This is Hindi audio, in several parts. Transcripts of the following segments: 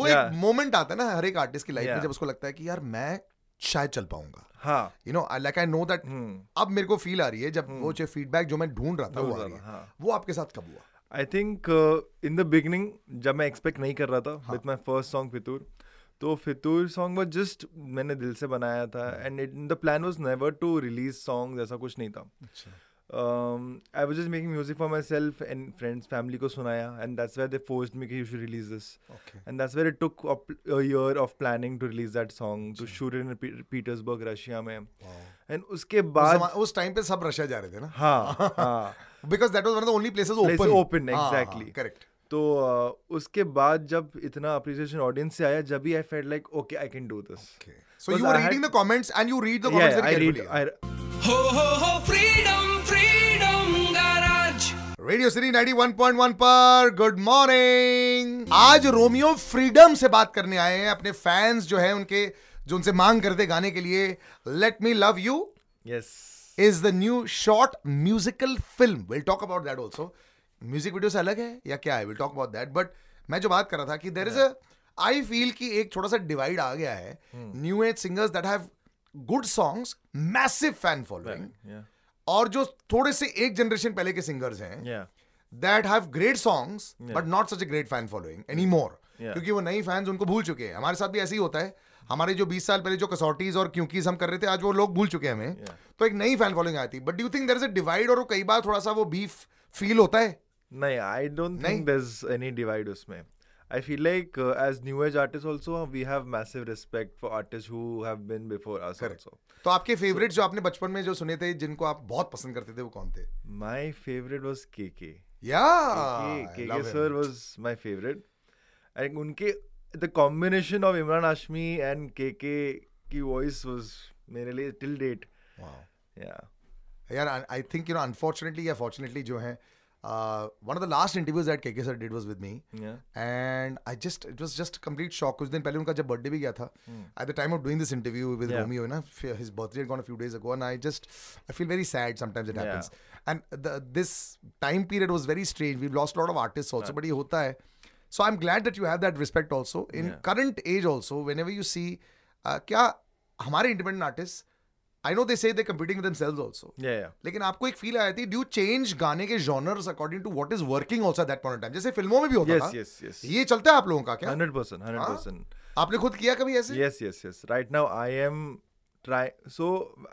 वो तो yeah. एक मोमेंट आता है ना हर एक आर्टिस्ट की लाइफ yeah. में जब उसको लगता है कि यार मैं शायद चल पाऊंगा you know like I know that अब मेरे को फील आ रही है जब hmm. वो जो फीडबैक जो मैं ढूंढ रहा था वो आ रही है हाँ. वो आपके साथ कब हुआ I think in the beginning जब मैं एक्सपेक्ट नहीं कर रहा था विथ माई फर्स्ट सॉन्ग फितूर तो फितूर सॉन्ग वॉज जस्ट मैंने दिल से बनाया था and it the plan was never to release song ऐसा कुछ नहीं था अच्छा. I was just making music for myself and friends family को सुनाया and that's where the forced make you sure release this and that's where it took year of planning to release that song to shoot in Petersburg Russia में एंड उसके बाद उस टाइम पे सब रशिया जा रहे थे ना हाँ because that was one only places open open exactly correct तो uh, उसके बाद जब इतना अप्रिसिएशन ऑडियंस से आया जब भी I feel like okay I can do this so you are reading the comments and you read the comments I I read हो हो हो फ्रीडम फ्रीडम रेडियो सिटी 91.1 पर गुड मॉर्निंग आज रोमियो फ्रीडम से बात करने आए हैं अपने फैंस जो है उनके जो उनसे मांग करते गाने के लिए let me love you yes is the new short musical film we'll talk about that also music video से अलग है या क्या है we'll talk about that but मैं जो बात कर रहा था कि देर इज अ आई फील कि एक छोटा सा डिवाइड आ गया है new age singers that have good songs massive fan following और जो थोड़े से एक जनरेशन पहले के सिंगर्स हैं that have great songs but not such a great fan following anymore क्योंकि वो नई फैंस उनको भूल चुके हैं हमारे साथ भी ऐसे ही होता है हमारे जो 20 साल पहले जो कसौटीज और क्योंकि हम कर रहे थे आज वो लोग भूल चुके हैं हमें yeah. तो एक नई फैन फॉलोइंग आती but do think there is a divide और कई बार थोड़ा सा वो बीफ फील होता है नहीं I don't think there is any divide उसमें I feel like uh, as new age artists also we have massive respect for artists who have been before us Correct. also. तो आपके favorite so, जो आपने बचपन में जो सुने थे जिनको आप बहुत पसंद करते थे वो कौन थे? My favorite was KK. Yeah. KK, KK sir him. was my favorite. And उनके the combination of Imran Ashmi and KK की voice was मेरे लिए till date. Wow. Yeah. यार I think you know unfortunately या fortunately जो हैं uh, one of the last interviews that KK sir did was with me. Yeah. And I just, it was just complete shock. कुछ दिन पहले उनका जब बर्थडे भी गया था at the time of doing this interview with Romeo ना his birthday gone a few days ago and I just I feel very sad sometimes it happens and this time period was very strange we lost lot of artist also but ये होता है so I am glad that you have that respect also in current age also whenever you see क्या हमारे independent artist I know they say competing with sales also लेकिन आपको एक फील आया थी ड्यू चेंज गाने के genres according to what is working also at that point time जैसे फिल्मों में भी होता yes, था yes, yes. ये चलता है आप लोगों का क्या हंड्रेड परसेंट हंड्रेड परसेंट आपने खुद किया कभी ऐसे yes yes yes right now I am try so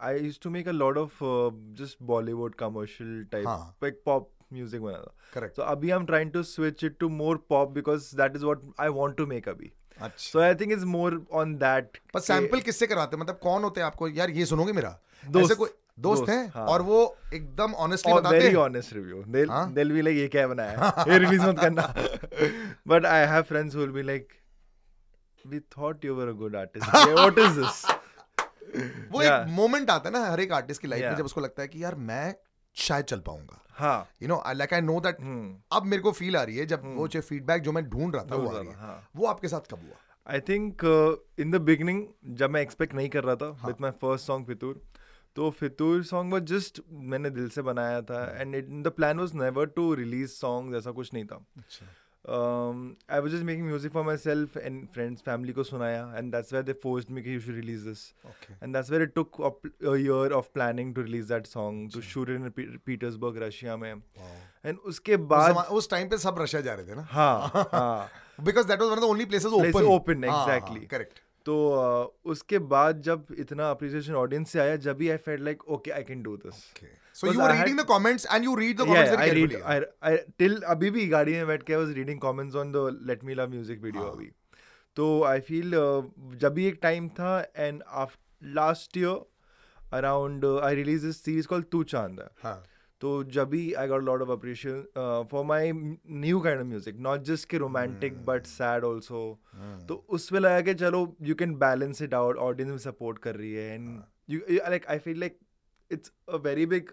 I use to make a lot of just Bollywood commercial type type हाँ. like pop बनाता करेक्ट सो अभी I am trying to switch it to more pop because that is what I want to make अभी so I think is more on that पर सैंपल किससे करवाते मतलब कौन होते हैं आपको यार ये सुनोगे मेरा दोस्त कोई दोस्त हैं हाँ. और वो एकदम ऑनेस्टली बताते हैं very honest review they will be like ये क्या बनाया ये रिलीज मत करना but I have friends who will be like we thought you were a good artist what is this वो yeah. एक मोमेंट आता है ना हर एक आर्टिस्ट की लाइफ yeah. में जब उसको लगता है कि यार मैं शायद चल पाऊंगा you know like I know that अब मेरे को फील आ रही है जब hmm. वो जो फीडबैक जो मैं ढूंढ रहा था वो आ रही है हाँ. वो आपके साथ कब हुआ I think in the beginning जब मैं एक्सपेक्ट नहीं कर रहा था विद माई फर्स्ट सॉन्ग फितूर तो फितूर सॉन्ग वो जस्ट मैंने दिल से बनाया था and it the plan was never to release song ऐसा कुछ नहीं था अच्छा I was just making music for myself and friends family को सुनाया and that's where the force make you sure release this and that's where it took year of planning to release that song to shoot in Petersburg Russia में एंड उसके बाद उस टाइम पे सब रशिया जा रहे थे ना हाँ because that was one only places open open exactly correct तो uh, उसके बाद जब इतना अप्रिसिएशन ऑडियंस से आया जब भी I feel like okay I can do this So you were reading had, the comments and you read the comments yeah, very I carefully. Read, I, I, till अभी भी गाड़ी में बैठ के I was reading comments on the let me love music video अभी तो आई फील uh, जब भी एक टाइम था and last year around I release this series call Tu Chand हाँ तो जब भी I got lot of appreciation for my new kind of music not just के रोमांटिक बट सैड ऑल्सो तो उसमें लगा कि चलो you can balance it out audience में सपोर्ट कर रही है and like I feel like it's a very big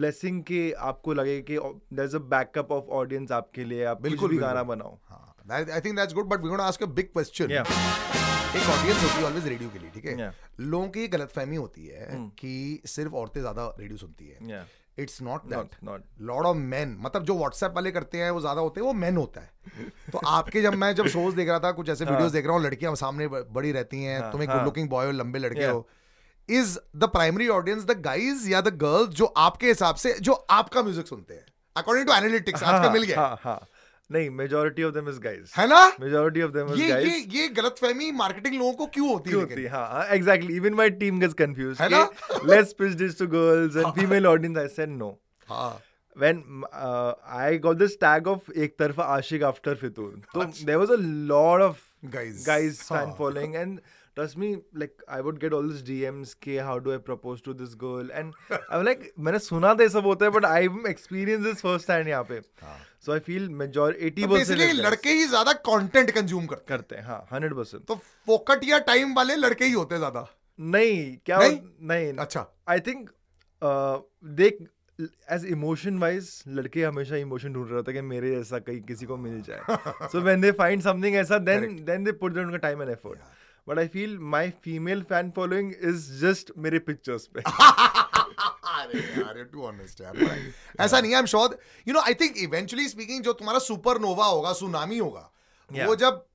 blessing कि आपको लगे कि there is a backup of audience आपके लिए आप बिल्कुल भी गाना बनाओ हां I think that's good but we gonna ask a big question या एक ऑडियंस होती है ऑलवेज रेडियो के लिए ठीक है yeah. लोगों की गलतफहमी होती है hmm. कि सिर्फ औरतें ज्यादा रेडियो सुनती है it's not that lot of man मतलब जो व्हाट्सएप वाले करते हैं वो ज्यादा होते हैं वो मैन होता है तो आपके जब मैं जब शोज देख रहा था कुछ ऐसे वीडियोस हाँ। देख रहा हूँ लड़कियां सामने बड़ी रहती हैं तुम एक गुड लुकिंग बॉय हो लंबे लड़के हो is the primary audience the guys या द गर्ल्स जो आपके हिसाब से जो आपका म्यूजिक सुनते हैं अकॉर्डिंग टू एनालिटिक्स आपका मिल गया हाँ, हाँ. नहीं majority of them is guys है ना majority of them is guys ये ये गलतफहमी मार्केटिंग लोगों को क्यों होती क्यों है होती हां exactly even my team gets confuse है ना let's pitch this to girls and female audience I said no हां when I got this tag of एक तरफ आशिक आफ्टर फितूर तो there was a lot of guys guys fan following and trust me like i would get all these dms के how do I propose to this girl and I like मैंने सुना था ye sab hota hai but i experience this first hand यहाँ पे हाँ। so i feel majority 80% basically लड़के ही ज्यादा कंटेंट कंज्यूम करते करते हैं हाँ हंड्रेड परसेंट तो फोकट या टाइम वाले लड़के ही होते ज्यादा नहीं क्या नहीं, नहीं अच्छा आई थिंक uh, देख एज इमोशन वाइज लड़के हमेशा इमोशन ढूंढ रहे होते हैं कि मेरे जैसा कहीं किसी को मिल जाए so when they find something ऐसा देन देन दे पुट उनका time and effort but I feel my female fan following is just मेरे पिक्चर्स पे ऐसा नहीं है I you know I think eventually speaking जो तुम्हारा सुपरनोवा होगा सुनामी होगा yeah. वो जब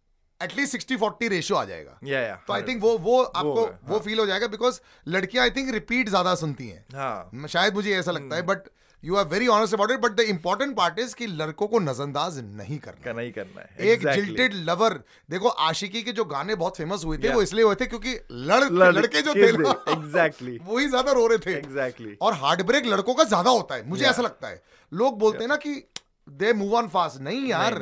एटलीस्ट सिक्सटी फोर्टी रेशियो आ जाएगा yeah, yeah, तो आई थिंक वो वो आपको वो, वो फील हाँ। हो जाएगा बिकॉज लड़कियां आई थिंक रिपीट ज्यादा सुनती हैं हाँ. शायद मुझे ऐसा लगता है but hmm. You are very honest about it but the important part is कि लड़कों को नजरअंदाज नहीं करना नहीं करना है एक जिल्टेड exactly. लवर देखो आशिकी के जो गाने बहुत फेमस हुए थे yeah. वो इसलिए हुए थे क्योंकि लड़, लड़ लड़के जो थे एग्जैक्टली वो ही ज्यादा रो रहे थे एग्जैक्टली exactly. और हार्ट ब्रेक लड़कों का ज्यादा होता है मुझे yeah. ऐसा लगता है लोग बोलते हैं yeah. ना कि दे मूव ऑन फास्ट नहीं यार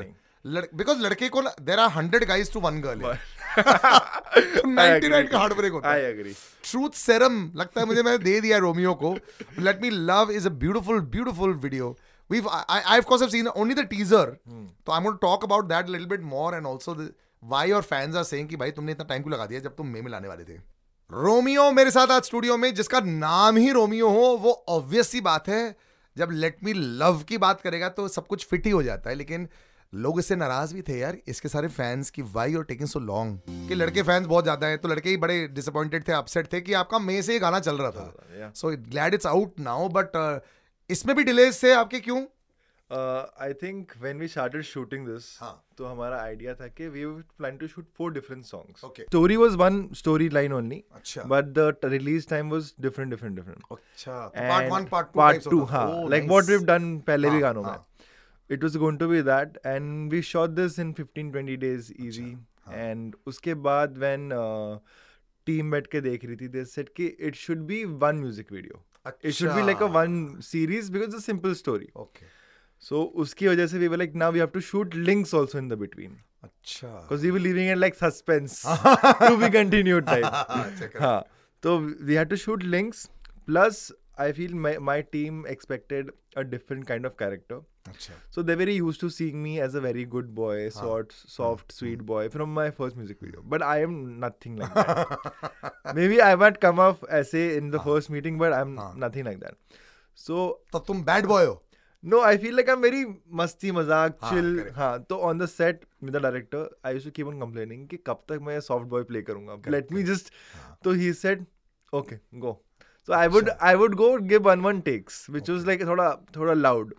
बिकॉज लड़के को there are hundred guys to one girl लगता है मुझे मैंने दे दिया रोमियो को let me love is a video कि भाई तुमने इतना टाइम क्यों लगा दिया जब तुम मे में लाने वाले थे रोमियो मेरे साथ आज स्टूडियो में जिसका नाम ही रोमियो हो वो ऑब्वियस सी बात है जब लेट मी लव की बात करेगा तो सब कुछ फिट ही हो जाता है लेकिन लोग इससे नाराज भी थे यार इसके सारे फैंस की वाई और टेकिंग सो लॉन्ग कि लड़के फैंस बहुत ज्यादा हैं तो लड़के ही बड़े डिसअपॉइंटेड थे अपसेट थे कि आपका मे से ये गाना चल रहा था so glad it's out now but इसमें भी डिलेज थे आपके क्यों I think when we started shooting this तो हमारा आइडिया था कि we plan to shoot four different songs story was one story line only अच्छा but the release time was different different different अच्छा part one part two part 2 हां like what we have done पहले भी हाँ, गानों में हाँ। It was going to be that and we shot this in fifteen twenty days easy and उसके बाद वैन टीम uh, बैठ के देख रही थी दिस सेट कि it should be one music video it should be like a one series because a simple story okay so उसकी वजह से we were like now we have to shoot links also in the between अच्छा because you living it like suspense to be continued type हाँ तो we had to shoot links plus I feel my, my team expected a different kind of character. Achha. So they're very used to seeing me as a very good boy, sort, soft, hmm. sweet hmm. boy from my first music video. But I am nothing like that. Maybe I might come off as a in the first meeting, but I'm nothing like that. So, so tum bad boy ho. No, I feel like I'm very musti, मजाक chill. हाँ तो on the set with the director I use to keep on complaining soft कब तक karunga. Let me just करूंगा he said, Okay, go. तो I would I would go give one one takes which was like थोड़ा थोड़ा loud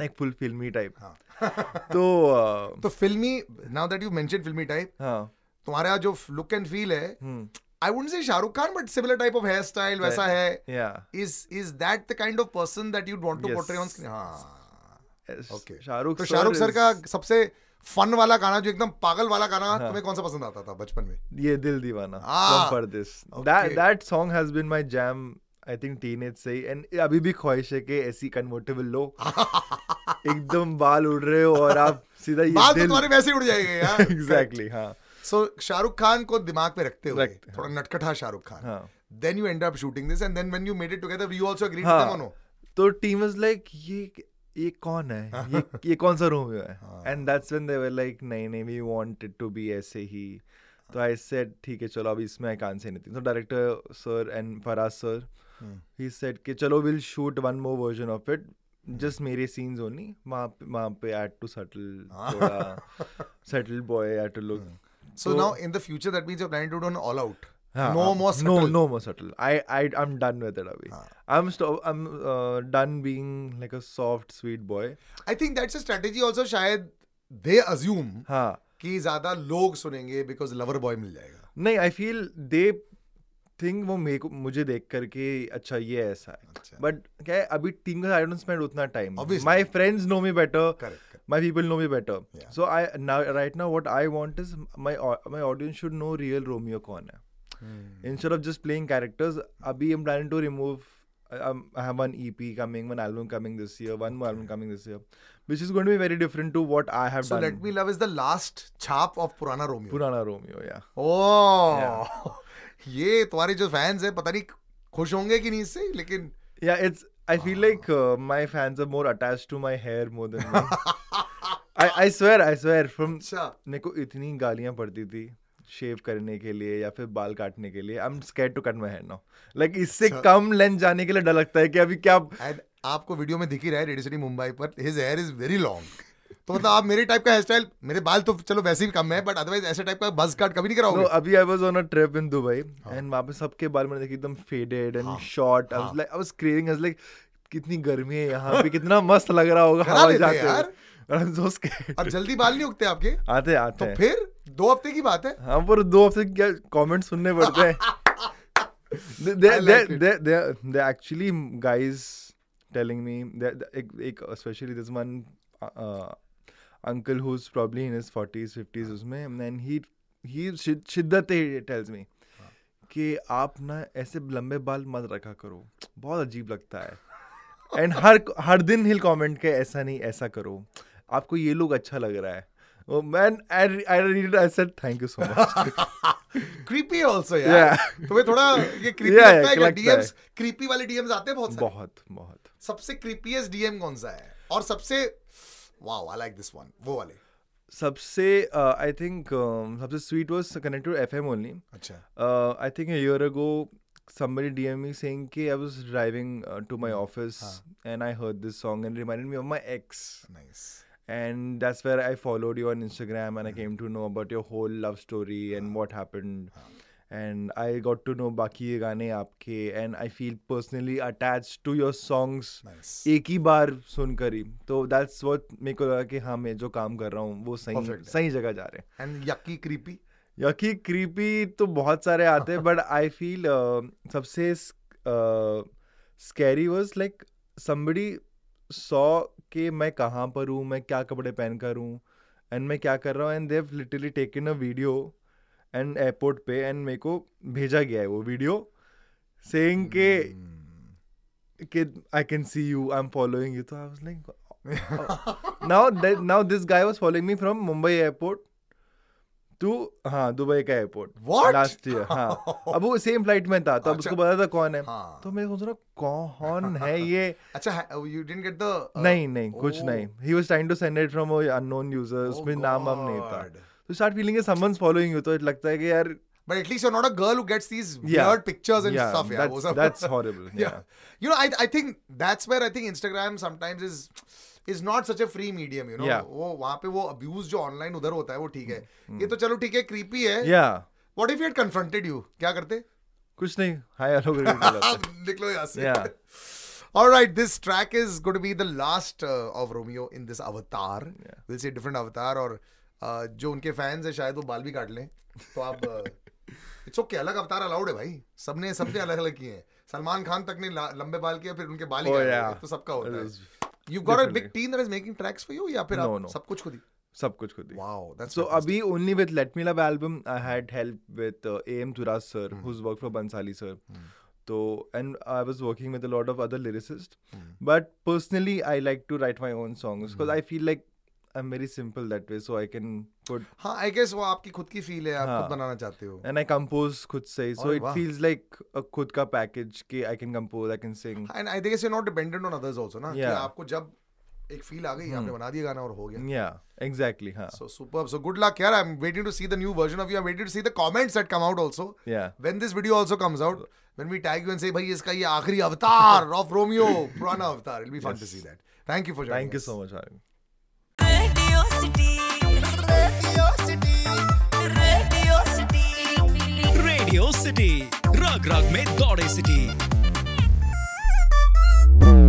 like full filmi type तो तो filmi now that you mention filmi type तुम्हारा जो लुक एंड फील है I wouldn't say Shahrukh Khan, but similar type of hairstyle, वैसा है. Yeah. Is is that the kind of person that you'd want to yes. portray on screen? हाँ. शाहरुख तो शाहरुख सर का सबसे फन वाला गाना जो एकदम पागल वाला गाना हाँ. तुम्हें कौन सा पसंद आता था बचपन में Ye Dil Deewana for this that song has been my jam I think teenage से एंड अभी भी ख्वाहिश है कि ऐसी कन्वर्टेबल लो एकदम बाल उड़ रहे हो और आप सीधा ये बाल तो दिल... तो तुम्हारे वैसे उड़ जाएंगे यार एग्जैक्टली हां सो शाहरुख खान को दिमाग पे रखते हुए थोड़ा हाँ। नटखटा शाहरुख खान हां then you end up shooting this and then when you made it together we also agreed to them on तो टीम इज लाइक ये ये कौन है ये ये कौन सा रूम है and that's when they were like नहीं नहीं वी वांटेड टू बी ऐसे ही हाँ। तो आई सेड ठीक है चलो अब इसमें आई कान से नहीं तो director sir and Faraz sir he said कि चलो will shoot one more version of it just मेरे सीन्स ओनली वहाँ पे वहाँ पे add to subtle settle boy add to look so now in the future that means you planning to do an all out no more subtle. no no more subtle i i i'm done with it abhi हाँ. i'm st- i'm uh, done being like a soft sweet boy I think that's a strategy also shayad they assume ha हाँ ki zyada log sunenge because lover boy mil jayega nahi i feel they think वो मेरे को मुझे देख करके अच्छा ये ऐसा अच्छा। है बट क्या है अभी टीम का आई डोंट स्पेंड उतना time Obviously. My friends know me better Correct, correct. My people know me better Yeah. So I now right now what I want is my my audience should know real Romeo कौन है instead of just playing characters abhi i'm planning to remove um, I have one EP coming, one album coming this year, one more album coming this year, which is going to be very different to what I have so done. So Let Me Love is the last छाप of पुराना रोमियो. पुराना रोमियो, yeah. Oh, yeah. ये तुम्हारे जो फैंस हैं पता नहीं खुश होंगे कि नहीं इससे लेकिन या it's I feel like my fans are more attached to my hair more than I I swear I swear from मेरे को इतनी गालियां पड़ती थी शेव करने के लिए या फिर बाल काटने के लिए I am scared to cut my hair now like इससे अच्छा। कम लेंथ जाने के लिए डर लगता है कि अभी क्या आपको वीडियो में दिख ही रहा है रेडी सिटी मुंबई पर his hair is very long तो मतलब आप मेरे टाइप का हेयर स्टाइल मेरे बाल तो चलो वैसे भी कम है बट अदरवाइज ऐसे टाइप का बस कट कभी नहीं कराओगे no, अभी I was on a trip in Dubai and वहां पे सबके बाल मैंने देखे एकदम faded and short I was like I was craving I was like कितनी गर्मी है यहाँ पे कितना मस्त लग रहा होगा हवा जाते यार और जल्दी बाल नहीं उगते आपके आते आते तो फिर दो हफ्ते की बात है हाँ पर दो हफ्ते क्या कमेंट सुनने पड़ते हैं they actually guys telling me एक एक specially this one uncle who is probably in his 40s 50s उसमें एंड ही ही शिद्दत ही टेल्स मी कि आप ना ऐसे लंबे बाल मत रखा करो बहुत अजीब लगता है एंड हर हर दिन हिल कमेंट के ऐसा नहीं ऐसा करो आपको ये लोग अच्छा लग रहा है Oh man, I I read it. I said thank you so much. creepy also यार. Yeah. तुम्हें थोड़ा ये creepy yeah, लगता yeah, है क्या DMs creepy वाले DMs आते हैं बहुत सारे. बहुत बहुत. सबसे creepiest DM कौन सा है? और सबसे wow I like this one वो वाले. सबसे आई थिंक सबसे sweet was connected to FM only अच्छा I think a year ago somebody DM me saying कि I was driving uh, to my office हाँ. and I heard this song and reminded me of my ex. Nice. and that's where I followed you on Instagram and I came to know about your whole love story and what happened. And I got to know Baki ये गाने आपके and I feel personally attached to your songs nice. एक ही बार सुनकर ही So that's what मेरे को लगा कि हाँ मैं जो काम कर रहा हूँ वो sahi सही जगह जा रहे हैं and yucky creepy. Yucky creepy तो बहुत सारे आते हैं बट आई फील सबसे scary was like somebody saw कि मैं कहाँ पर हूँ मैं क्या कपड़े पहन कर हूँ एंड मैं क्या कर रहा हूँ and Dev literally in a video and airport पे एंड मेरे को भेजा गया है वो वीडियो सेइंग के कि I can see you I am following you तो I was like now now this guy was following me from Mumbai airport to हाँ दुबई का एयरपोर्ट लास्ट ईयर हाँ अब वो सेम फ्लाइट में था तो तब उसको पता था कौन है हाँ. तो मैं सोच रहा कौन है ये अच्छा यू डिडंट गेट द नहीं नहीं कुछ नहीं he was trying to send it from unknown user उसमें नाम वाम नहीं था तो start feeling someone's following you तो इट लगता है कि यार but at least you're not a girl who gets these yeah. weird pictures and yeah, stuff. Yeah, that's, that's horrible. Yeah. yeah. you know, I I think that's where I think Instagram sometimes is is not such a free medium you know वो वहां पे वो अब्यूज जो ऑनलाइन उधर होता है वो ठीक है hmm. ये तो चलो ठीक है क्रीपी है या what if you had confronted you क्या करते कुछ नहीं हाय हेलो निकलो यहां से yeah. All right, this track is going to be the last uh, of Romeo in this avatar. Yeah. We'll see different avatar और uh, जो उनके फैंस हैं शायद वो बाल भी काट लें तो आप इट्स uh, ओके अलग अवतार अलाउड है भाई सबने सबने अलग अलग किए हैं सलमान खान तक ने लंबे बाल किए फिर उनके बाल ही oh, yeah. तो सबका होता है you got a big team that is making tracks for you या फिर no, आप no. सब कुछ खुद ही सब कुछ खुद ही वाओ दैट्स सो अभी only with let me love album I had help with AM Turaz sir who is work for Bhansali sir तो and I was working with a lot of other lyricist but personally I like to write my own songs because I feel like I am very simple that way so I can put हाँ आई गेस वो आपकी खुद की फील है आप खुद हाँ। बनाना चाहते हो एंड आई कंपोज खुद से सो इट फील्स लाइक खुद का पैकेज कि I can compose I can sing and I guess you not dependent on others also ना कि आपको जब एक फील आ गई आपने hmm. बना दिया गाना और हो गया या एग्जैक्टली हां so super so good luck यार I am waiting to see the new version of you I am waiting to see the comments that come out also when this video also comes out when we tag you and say भाई इसका ये आखिरी अवतार ऑफ रोमियो पुराना अवतार it will be fun to see that thank you for thank you so much Aryan Radio City रग रग में दौड़े सिटी